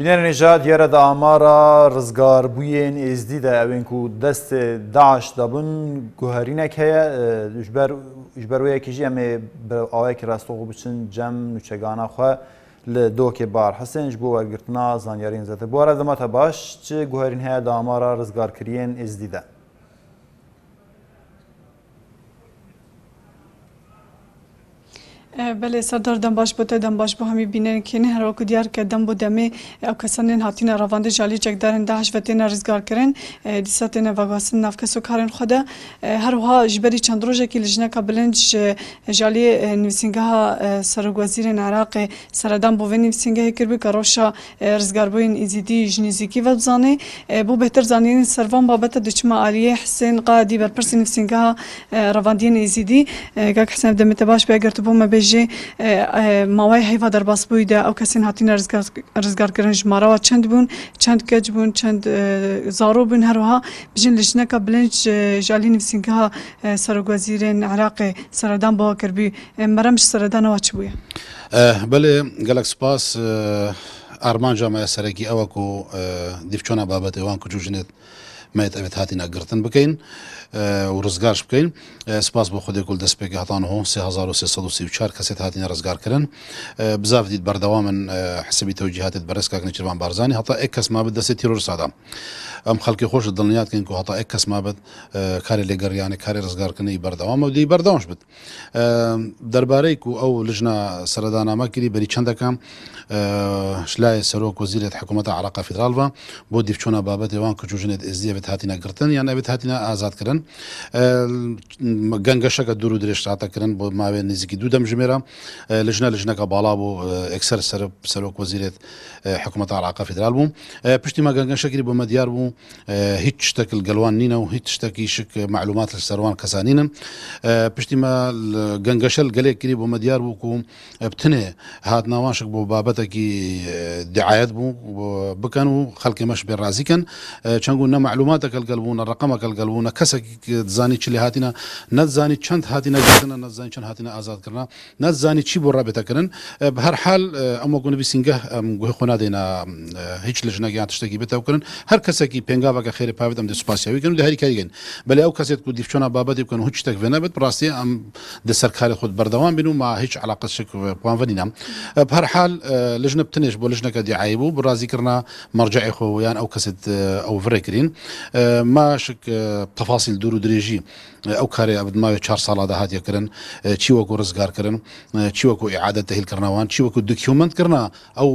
بینێنێ ژاد یارە دا ئامارە ڕزگاربوویێن ئێزدی دا ئەوێن و دەست داعش دەبن گوهرینەک هەیە ژبەرەیەکیژی ئەمێ ئاوەیەکی ڕاستۆغ بچن جەم نوچەگانە خوێ لە دۆکێ بار حەسێنج بۆ وەرگرتنا زانیارین زەتە بۆرە دەمەتە باش چ گوهرین هەیە دا ئامارە ڕزگارکرێن ئێزدیدا. بله سردار دم باش بوده دم باش با همی بینن که نه را کدیار که دم بود دمی او کسان هاتین رواند جالی چک دارن ده هشت وقتی نرزگار کردن دیسات نه وگاسن ناف کسو کارن خدا هر وها جبری چند روزه که لجنا کابلنج جالی نویسنگه ها سرگ وزیر عراق سردم بو نویسنگه کرد بی کاروشا رزگار بوین ازیدی جنیزیکی و بزانه بو بهتر زانین سروان بابت دچما علی حسین قادی بر پرس نویسنگه ها رواندین ازیدی گاک حسین دمت باش بیگر تو بوم بیج دژێ ماوای هەیوا دەرباس بوویدا ئەو کەسین هاتیینە ڕزگارکردن ژمارەوە چەند بوون چەند کەج بوون چەند زارۆ بوون هەروها بژین لەژنەکە بلنج ژالی نووسینگەها سەرۆگوەزیرێن عراقی سەردان بەوە کردبی مەرەمش سەردانەوە چ بووە بەێ گەلک سپاس ئارمان جامایە سەرەکی ئەوەکو دیفچۆنە بابەت ئەوان کوچوژنێت. مایت ابد هاتی نگرتن بکن و رزگارش بکن سپاس با خود کل دست به گهتان بۆ خودێک گل دەستپێک هاتانەوە 1334 کەسێت هاتیە ڕزگارکردن بزافتیت بەردەوا من حسبی بارزانی بەرزکاک یک کس ما ئەک دست تیرور دەستی ام سادام خوش خەڵکی خۆش دڵنیاتکەین و یک کس ما مابێت آه، کاری لێگەڕیانە کاری رزگار بر دوام و دی بر درباره بەردەوامش او لجنه سردانه ما کلی بری چند کم شلای سەرۆک وەزیرێت حکومت عراقا فدرال و دیفچۆنە بابت وان کە جوژنێت ئزدیە ئەبێت هاتینا گرتن یا يعني هاتینا آزاد ئەبێت هاتیە که گەنگەشەکە دوور تا درێژ سااتەکردن ما به نزیکی دو دم لە ژنە لە که بالا بو آه، اکثر سر سەرۆک وزیرت آه، حکومت علاقه فدرال آه، پشتی ما پشتیما گەنگەشەگیری بۆمە مدیار بوو هیچ شتەکل گەلوان نینە و هیچ شتێکی شک معلومات لە سەروان کەسانینن پشتیمە گەنگەشەل گەلێک کری مدیار دیار کو بتنێ هات ناوانشک بۆ کی دعایت بوو بکن و مش مەش رازی کن چەنگ و معلوم معلوماتك القلبون رقمك القلبون كسك تزاني چلي هاتنا نتزاني چند هاتنا جسنا نتزاني چند هاتنا آزاد کرنا نتزاني چي بو رابطه کرن بهر حال اما گونه بسنگه گوه خونه دینا هیچ لجنه گیان تشتگی بتاو کرن هر کسکی پنگا وک خیر پاوید ام د سپاسیاوی کنو د هر کاری گن بل او کسیت کو دیفچونا بابت کنو هیچ تک ونه بت براستی ام د سرکار خود بردوام بینو ما هیچ علاقه شک پوان ونینم بهر حال لجنه بتنش بو لجنه کدی عیبو برازی کرنا مرجع خو یان او کسد او فرکرین ماشک تەفاصیل دوور و درێژی ئەو کاری ئەبدماوێت چهار ساڵا داهاتەکردن چی وەکو ڕزگارکردن چی وەکو عادەت هیلکردنەوەوان چی وەکو دکیومنتکردنا ئەو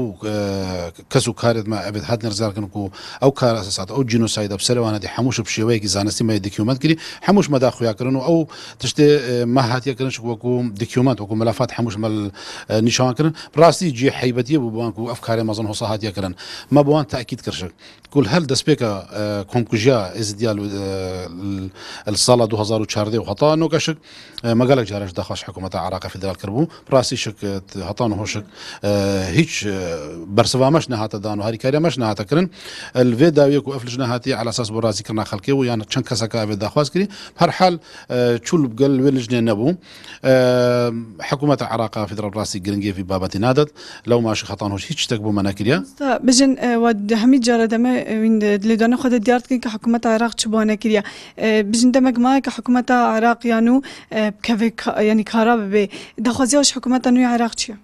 کەس و کارێتمە ئەبێت هات نەرزارکردن و ئەو کارسات ئەو جینوسایدە بسەرەوانەتی هەمووش بشێوەیەکی زانستی مای دکیومنتگیری هەمووش مەداخویاکردن و ئەو تشتێ ماهاتەکردن وەکو دکیومنت وەکو مەلافات هەمووش مەل نیشانکردن ڕاستی جێ حیبەتی بوو بانک و ئەف کارێ مەزن هۆسا هااتەکردن مە بۆوان تاکیید کرد کول هەل دەستپێکە کۆمپ کجا ئێزدیال ساڵە 2014 و هەتا نۆگەشک اه، مەگەلێک جارش داخواش حکوومەتە عراقا فدرال کردبوو پراسی شکت اه، هەتان هۆشک اه، هیچ بەرسەوامەش نهاتەدان و هەریکاریمەش نهاتەکردن لێ داویەک و ئەفلش نهاتی علاساس بۆ رازیکردنا خەڵکی و یان في کەسەکەێ داخواست کردی هەرحال چول بگەل نبو حكومة عراق في عراقا فدرال ڕاستی في بابەتی نادەت لو ماش خەتان هۆش هیچ شتێک بوو مەنەکرە بژن هەمی جارە دەمە لێدانە خد دیارکە كحكومة عراق تشبونا كريا بجندا مجمع حكومة عراق يانو اه، بكفي يعني كهرباء بي دخوزي وش حكومة نو عراق تشيا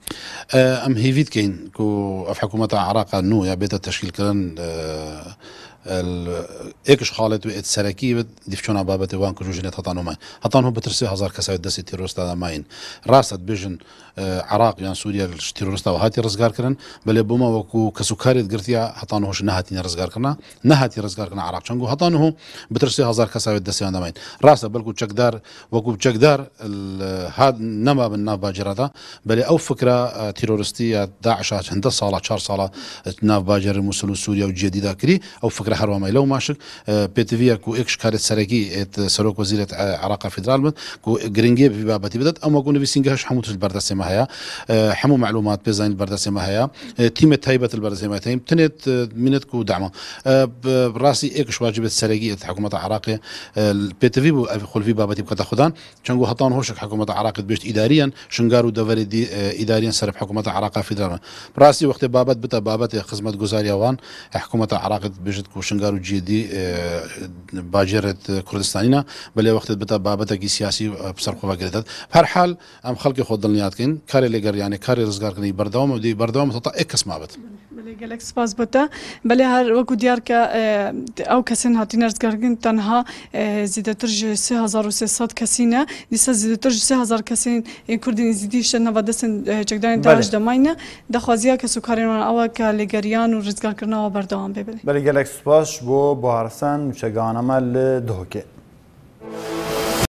اه، أم هيفيد كين كو أف حكومة عراق نو يا بيت التشكيل كان ایکش خالد آه، يعني آه، و ئێتسەرەکی دیفچۆنا بابەتی وان هتان هەتانمای هتان هم بترسی هزار کەسای دەستی این راست بێژن عراق یان سووریا و هاتی ڕزگارکردن بەلێ بوومە وەکو کەسوکارێت گرتیا هەتان هۆش نه ڕزگارکردنا رزگار ڕزگارکردن عراق چنگو هتان هم بترسی هزار کەساوێت دەستیان دەماین ڕاستە چقدر و کو چقدر هاد نما به ناو باجێرادا بەلێ ئەو فکرە تیرۆریستی یا داعش هندس ساڵە چهار ساڵە ناو باجر مسلو سوریه و جدیدا کری او فکر هەروەمای لەو ماشک پێتویە و ئێکش کارێت سەرەکی سەرۆک وەزیرێت عراقا فدرال بن گرنگی بابەتی بدات ئەمە گونە ویسینگەش هەمووتش ما آه، آه، هي آه، حمو معلومات پێزانین بەردەسێمە هەیە تیمە تایبەت بەردەسێمە تایم تنێت منێت و دامە ڕاستی ئێکش واجبێت سەرەکی حکوومەت عراقی پێتوی بوو خلفی بابەتی بکەتە خوددان چەنگو هەتان هۆشک حکوومەت عراقت بێشت ئیداریان شنگار و دەوەری ئیداریان سەر حکوومەت عراقا فدرالە ڕاستی وەختی بابەت بابت بابەتی خزمەت گوزاریەوان حكومة عراقت بيشت کوش روشنگار و جدی باجرت کوردستانینا بلې وخت به بابت کی سیاسی سرخوا گرفتد هر حال ام خلق خود دل نیاد کین کار لګر یعنی کار روزگار کنی بردوام دی بردوام تا یک قسمه بله گەلێک سپاس بۆتە بەێ هەر وەکو دیارکە ئەو کەسن هاتی نەرزگەرگن تەنها زیدەتر 1300 کەسینە دیسە زیدەتر 3000 کەسین کوردین زیدی شەنەوە دەسن جگدانی داش دەماینە دەخوازیە کە سوکارێنوان ئەوە کە لێگەریان و ڕزگارکردنەوە بەردەوام بێ بێ بەێ گەلێک سپاش بۆ بەهارسان شەگانەمە لە دهۆکێت